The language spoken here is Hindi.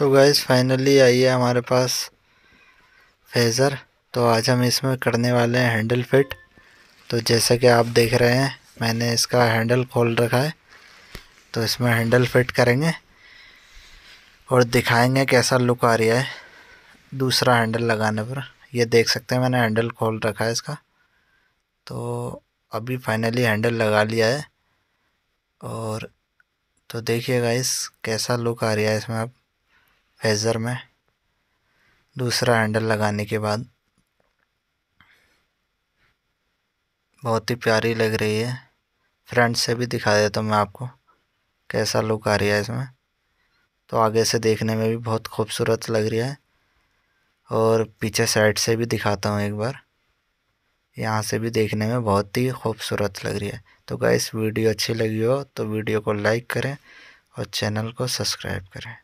तो गाइस फाइनली आई है हमारे पास फेज़र तो आज हम इसमें करने वाले हैं हैंडल फिट तो जैसा कि आप देख रहे हैं मैंने इसका हैंडल खोल रखा है तो इसमें हैंडल फिट करेंगे और दिखाएंगे कैसा लुक आ रहा है दूसरा हैंडल लगाने पर ये देख सकते हैं मैंने हैंडल खोल रखा है इसका तो अभी फाइनली हैंडल लगा लिया है और तो देखिएगा इस कैसा लुक आ रहा है इसमें अब फेज़र में दूसरा हैंडल लगाने के बाद बहुत ही प्यारी लग रही है फ्रंट से भी दिखा देता हूँ मैं आपको कैसा लुक आ रहा है इसमें तो आगे से देखने में भी बहुत खूबसूरत लग रही है और पीछे साइड से भी दिखाता हूँ एक बार यहाँ से भी देखने में बहुत ही खूबसूरत लग रही है तो गाइस वीडियो अच्छी लगी हो तो वीडियो को लाइक करें और चैनल को सब्सक्राइब करें